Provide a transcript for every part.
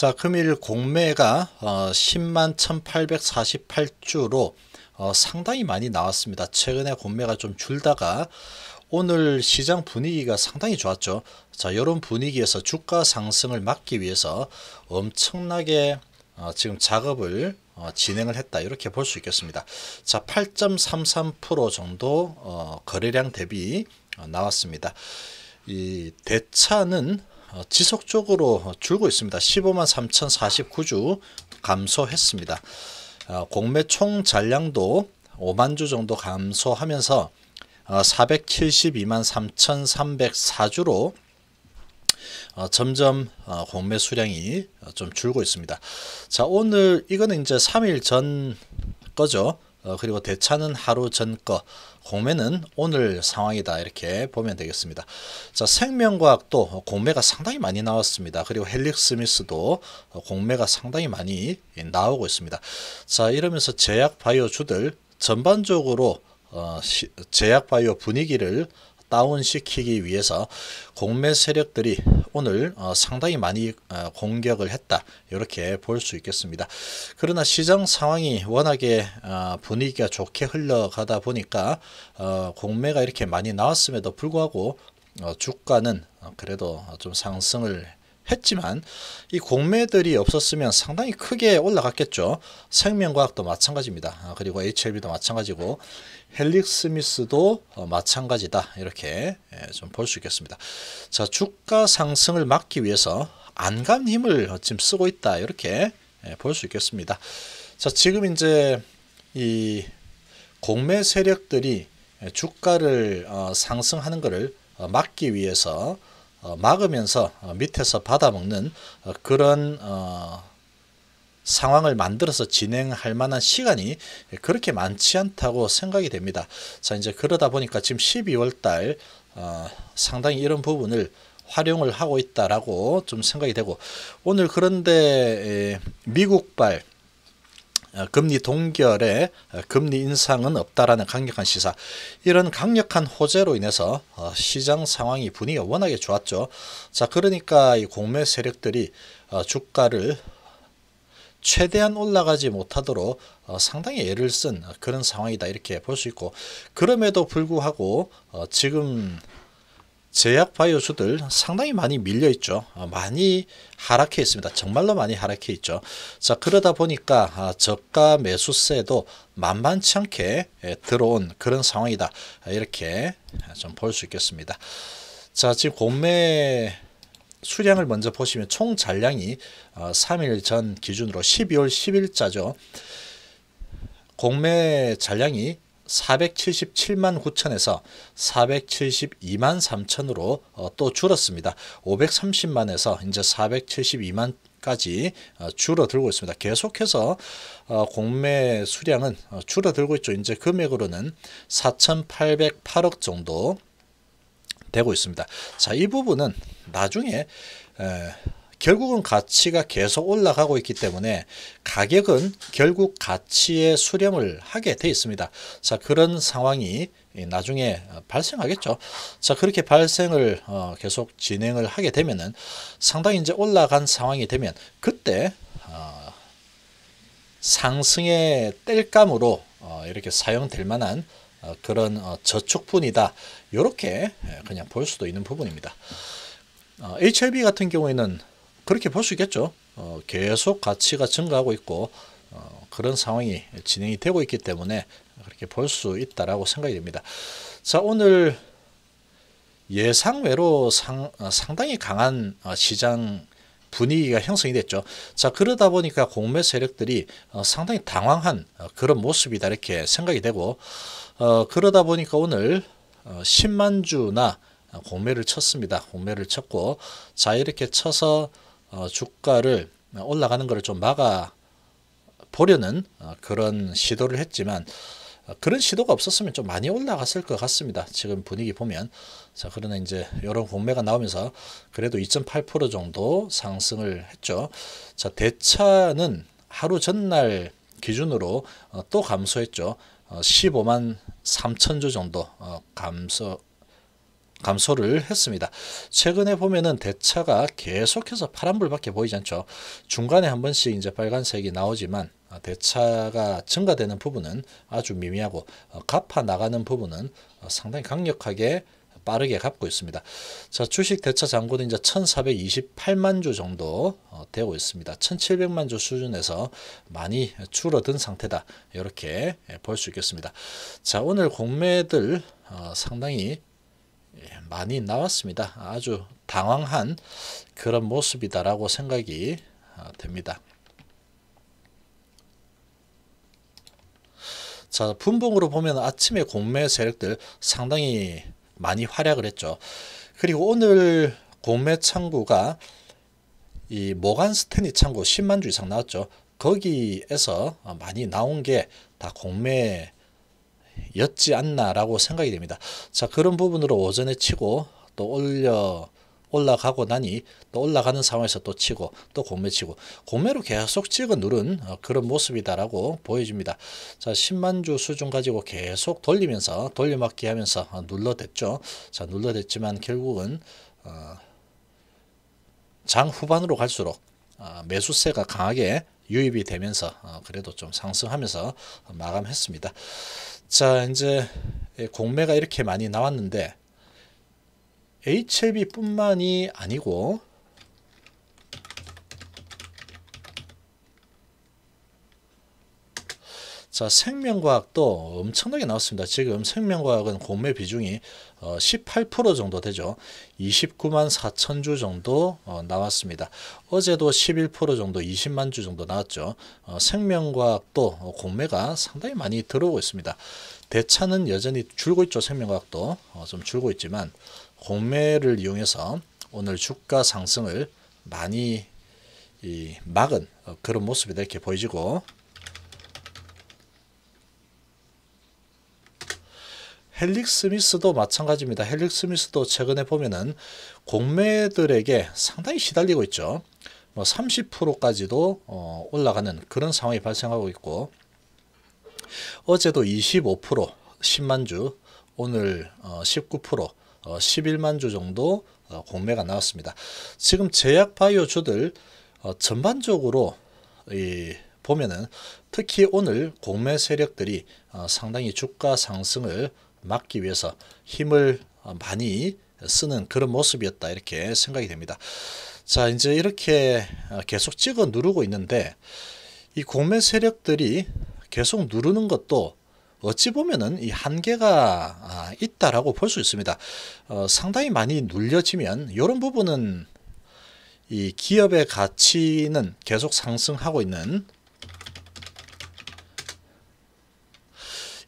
자, 금일 공매가 10만 어, 1848주로 어, 상당히 많이 나왔습니다. 최근에 공매가 좀 줄다가 오늘 시장 분위기가 상당히 좋았죠. 자, 이런 분위기에서 주가 상승을 막기 위해서 엄청나게 어, 지금 작업을 진행을 했다 이렇게 볼 수 있겠습니다. 자, 8.33% 정도 거래량 대비 나왔습니다. 이 대차는 어, 지속적으로 줄고 있습니다. 15만 3,049주 감소했습니다. 어, 공매 총 잔량도 5만 주 정도 감소하면서 472만 어, 3,304주로 점점 공매 수량이 좀 줄고 있습니다. 자, 오늘 이거는 이제 3일 전 거죠. 어, 그리고 대차는 하루 전 거, 공매는 오늘 상황이다 이렇게 보면 되겠습니다. 자 생명과학도 공매가 상당히 많이 나왔습니다. 그리고 헬릭 스미스도 공매가 상당히 많이 나오고 있습니다. 자 이러면서 제약 바이오주들 전반적으로 어, 제약 바이오 분위기를 어, 다운시키기 위해서 공매 세력들이 오늘 어, 상당히 많이 어, 공격을 했다 이렇게 볼 수 있겠습니다. 그러나 시장 상황이 워낙에 어, 분위기가 좋게 흘러가다 보니까 공매가 이렇게 많이 나왔음에도 불구하고 주가는 그래도 좀 상승을 했지만 이 공매들이 없었으면 상당히 크게 올라갔겠죠. 생명과학도 마찬가지입니다. 아, 그리고 HLB도 마찬가지고 헬릭 스미스도 어, 마찬가지다. 이렇게 예, 좀볼 수 있겠습니다. 자, 주가 상승을 막기 위해서 안감 힘을 지금 쓰고 있다. 이렇게 예, 볼수 있겠습니다. 자, 지금 이제 이 공매 세력들이 예, 주가를 어, 상승하는 것을 어, 막기 위해서 어, 막으면서 어, 밑에서 받아먹는 어, 그런 상황을 만들어서 진행할 만한 시간이 그렇게 많지 않다고 생각이 됩니다. 자 이제 그러다 보니까 지금 12월 달 상당히 이런 부분을 활용을 하고 있다라고 좀 생각이 되고 오늘 그런데 미국발 어, 금리 동결에 어, 금리 인상은 없다라는 강력한 시사 이런 강력한 호재로 인해서 어, 시장 상황이 분위기가 워낙에 좋았죠 자 그러니까 이 공매 세력들이 주가를 최대한 올라가지 못하도록 상당히 애를 쓴 그런 상황이다 이렇게 볼 수 있고 그럼에도 불구하고 지금 제약 바이오주들 상당히 많이 밀려 있죠. 어, 많이 하락해 있습니다. 정말로 많이 하락해 있죠. 자 그러다 보니까 아, 저가 매수세도 만만치 않게 예, 들어온 그런 상황이다. 이렇게 좀 볼 수 있겠습니다. 자 지금 공매 수량을 먼저 보시면 총 잔량이 3일 어, 전 기준으로 12월 10일자죠. 공매 잔량이 477만 9천에서 472만 3천으로 또 줄었습니다. 530만에서 이제 472만 까지 어, 줄어들고 있습니다. 계속해서 어, 공매 수량은 어, 줄어들고 있죠. 이제 금액으로는 4,808억 정도 되고 있습니다. 자, 이 부분은 나중에 결국은 가치가 계속 올라가고 있기 때문에 가격은 결국 가치의 수렴을 하게 돼 있습니다. 자 그런 상황이 나중에 발생하겠죠. 자 그렇게 발생을 어, 계속 진행을 하게 되면은 상당히 이제 올라간 상황이 되면 그때 어, 상승의 땔감으로 어, 이렇게 사용될 만한 어, 그런 저축분이다. 이렇게 예, 그냥 볼 수도 있는 부분입니다. HLB 같은 경우에는 그렇게 볼 수 있겠죠. 어, 계속 가치가 증가하고 있고 어, 그런 상황이 진행이 되고 있기 때문에 그렇게 볼 수 있다라고 생각이 됩니다. 자 오늘 예상외로 상, 어, 상당히 강한 어, 시장 분위기가 형성이 됐죠. 자 그러다 보니까 공매 세력들이 어, 상당히 당황한 그런 모습이다 이렇게 생각이 되고 어, 그러다 보니까 오늘 10만 주나 공매를 쳤습니다. 공매를 쳤고 자 이렇게 쳐서 어, 주가를 올라가는 것을 좀 막아 보려는 어, 그런 시도를 했지만 어, 그런 시도가 없었으면 좀 많이 올라갔을 것 같습니다. 지금 분위기 보면 자 그러나 이제 이런 공매가 나오면서 그래도 2.8% 정도 상승을 했죠. 자 대차는 하루 전날 기준으로 또 감소했죠. 15만 3천조 정도 감소 감소를 했습니다. 최근에 보면은 대차가 계속해서 파란불밖에 보이지 않죠. 중간에 한 번씩 이제 빨간색이 나오지만 대차가 증가되는 부분은 아주 미미하고 갚아 나가는 부분은 상당히 강력하게 빠르게 갚고 있습니다. 자, 주식 대차 잔고는 이제 1,428만 주 정도 어, 되고 있습니다. 1,700만 주 수준에서 많이 줄어든 상태다. 이렇게 볼 수 있겠습니다. 자, 오늘 공매들 어, 상당히 예, 많이 나왔습니다. 아주 당황한 그런 모습이다라고 생각이 아, 됩니다. 자, 분봉으로 보면 아침에 공매 세력들 상당히 많이 활약을 했죠. 그리고 오늘 공매 창구가 이 모간 스탠리 창구 10만 주 이상 나왔죠. 거기에서 많이 나온 게 다 공매 였지 않나라고 생각이 됩니다. 자 그런 부분으로 오전에 치고 또 올려 올라가고 나니 또 올라가는 상황에서 또 치고 또 공매 치고 공매로 계속 찍어 누른 어, 그런 모습이다라고 보여집니다. 자 10만주 수준 가지고 계속 돌리면서 돌려막기 하면서 어, 눌러댔죠. 자 눌러댔지만 결국은 어, 장 후반으로 갈수록 매수세가 강하게 유입이 되면서 그래도 좀 상승하면서 마감했습니다. 자 이제 예, 공매가 이렇게 많이 나왔는데 HLB뿐만이 아니고 자, 생명과학도 엄청나게 나왔습니다. 지금 생명과학은 공매 비중이 18% 어, 정도 되죠. 29만 4천 주 정도 어, 나왔습니다. 어제도 11% 정도 20만 주 정도 나왔죠. 어, 생명과학도 공매가 상당히 많이 들어오고 있습니다. 대차는 여전히 줄고 있죠. 생명과학도 좀 줄고 있지만 공매를 이용해서 오늘 주가 상승을 많이 막은 그런 모습이 이렇게 보이지고 헬릭 스미스도 마찬가지입니다. 헬릭 스미스도 최근에 보면은 공매들에게 상당히 시달리고 있죠. 뭐 30%까지도 어 올라가는 그런 상황이 발생하고 있고 어제도 25% 10만 주 오늘 어19% 11만 어, 주 정도 어 공매가 나왔습니다. 지금 제약 바이오주들 어 전반적으로 이 보면은 특히 오늘 공매 세력들이 어 상당히 주가 상승을 막기 위해서 힘을 어, 많이 쓰는 그런 모습이었다 이렇게 생각이 됩니다. 자 이제 이렇게 어, 계속 찍어 누르고 있는데 이 공매 세력들이 계속 누르는 것도 어찌 보면은 이 한계가 아, 있다라고 볼 수 있습니다. 어, 상당히 많이 눌려지면 이런 부분은 이 기업의 가치는 계속 상승하고 있는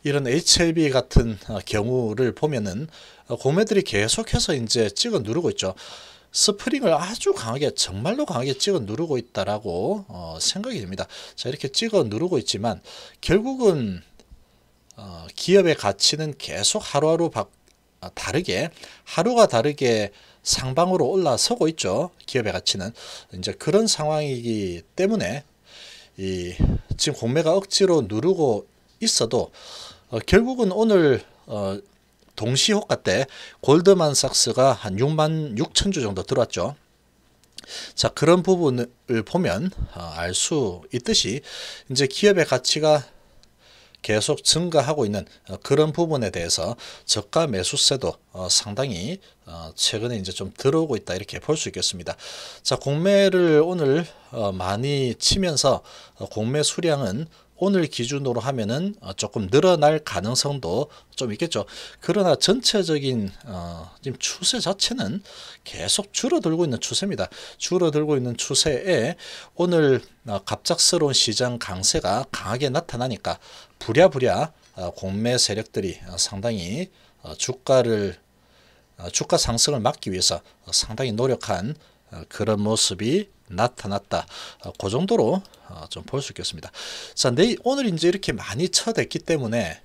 이런 HLB 같은 어, 경우를 보면은 어, 공매들이 계속해서 이제 찍어 누르고 있죠. 스프링을 아주 강하게 정말로 강하게 찍어 누르고 있다라고 어, 생각이 됩니다. 자 이렇게 찍어 누르고 있지만 결국은 어, 기업의 가치는 계속 하루하루 바, 아, 다르게 하루가 다르게 상방으로 올라서고 있죠. 기업의 가치는 이제 그런 상황이기 때문에 이 지금 공매가 억지로 누르고 있어도 어, 결국은 오늘 어, 동시호가 때 골드만삭스가 한 6만 6천 주 정도 들어왔죠. 자 그런 부분을 보면 어, 알수 있듯이 이제 기업의 가치가 계속 증가하고 있는 어, 그런 부분에 대해서 저가 매수세도 어, 상당히 어, 최근에 이제 좀 들어오고 있다 이렇게 볼 수 있겠습니다. 자 공매를 오늘 많이 치면서 공매 수량은 오늘 기준으로 하면은 어, 조금 늘어날 가능성도 좀 있겠죠. 그러나 전체적인 어, 지금 추세 자체는 계속 줄어들고 있는 추세입니다. 줄어들고 있는 추세에 오늘 어, 갑작스러운 시장 강세가 강하게 나타나니까 부랴부랴 어, 공매 세력들이 상당히 주가를 주가 상승을 막기 위해서 상당히 노력한 어, 그런 모습이 나타났다. 어, 그 정도로 어, 좀볼 수 있겠습니다. 자, 내일 오늘 이제 이렇게 많이 쳐댔기 때문에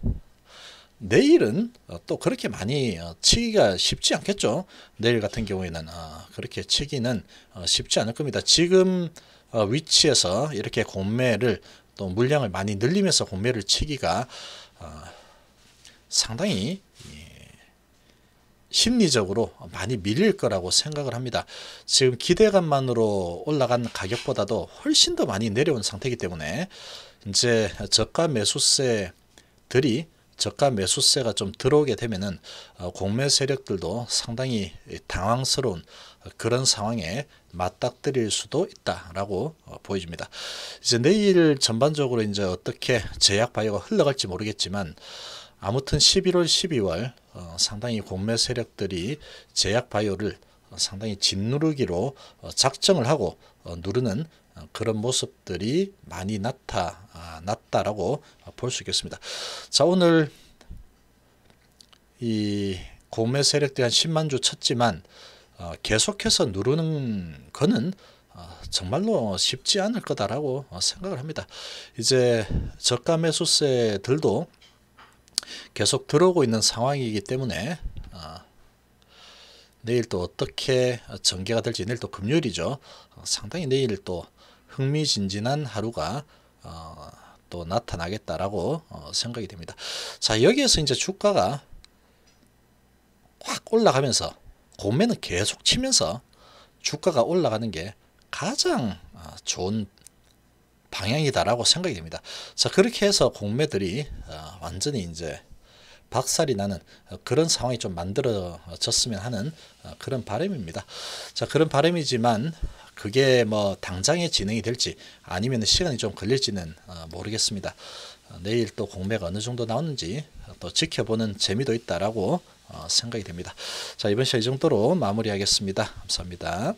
내일은 또 그렇게 많이 치기가 쉽지 않겠죠. 내일 같은 경우에는 그렇게 치기는 쉽지 않을 겁니다. 지금 위치에서 이렇게 공매를 또 물량을 많이 늘리면서 공매를 치기가 상당히 심리적으로 많이 밀릴 거라고 생각을 합니다. 지금 기대감만으로 올라간 가격보다도 훨씬 더 많이 내려온 상태이기 때문에 이제 저가 매수세들이 저가 매수세가 좀 들어오게 되면은 어, 공매 세력들도 상당히 당황스러운 그런 상황에 맞닥뜨릴 수도 있다라고 어, 보여집니다. 이제 내일 전반적으로 이제 어떻게 제약 바이오가 흘러갈지 모르겠지만 아무튼 11월, 12월 어, 상당히 공매 세력들이 제약 바이오를 상당히 짓누르기로 어, 작정을 하고 어, 누르는 그런 모습들이 많이 나타났다라고 아, 볼수 있겠습니다. 자 오늘 이 공매 세력들이 한 10만 주 쳤지만 계속해서 누르는 거는 정말로 쉽지 않을 거다라고 생각을 합니다. 이제 저가 매수세들도 계속 들어오고 있는 상황이기 때문에 어, 내일 또 어떻게 전개가 될지 내일 또 금요일이죠. 어, 상당히 내일 또 흥미진진한 하루가 어, 또 나타나겠다라고 어, 생각이 됩니다. 자 여기에서 이제 주가가 확 올라가면서 공매는 계속 치면서 주가가 올라가는 게 가장 아, 좋은 방향이다라고 생각이 됩니다. 자 그렇게 해서 공매들이 어, 완전히 이제 박살이 나는 어, 그런 상황이 좀 만들어졌으면 하는 어, 그런 바람입니다. 자 그런 바람이지만 그게 뭐 당장에 진행이 될지 아니면 시간이 좀 걸릴지는 모르겠습니다. 내일 또 공매가 어느 정도 나오는지 또 지켜보는 재미도 있다라고 생각이 됩니다. 자 이번 시간 이 정도로 마무리하겠습니다. 감사합니다.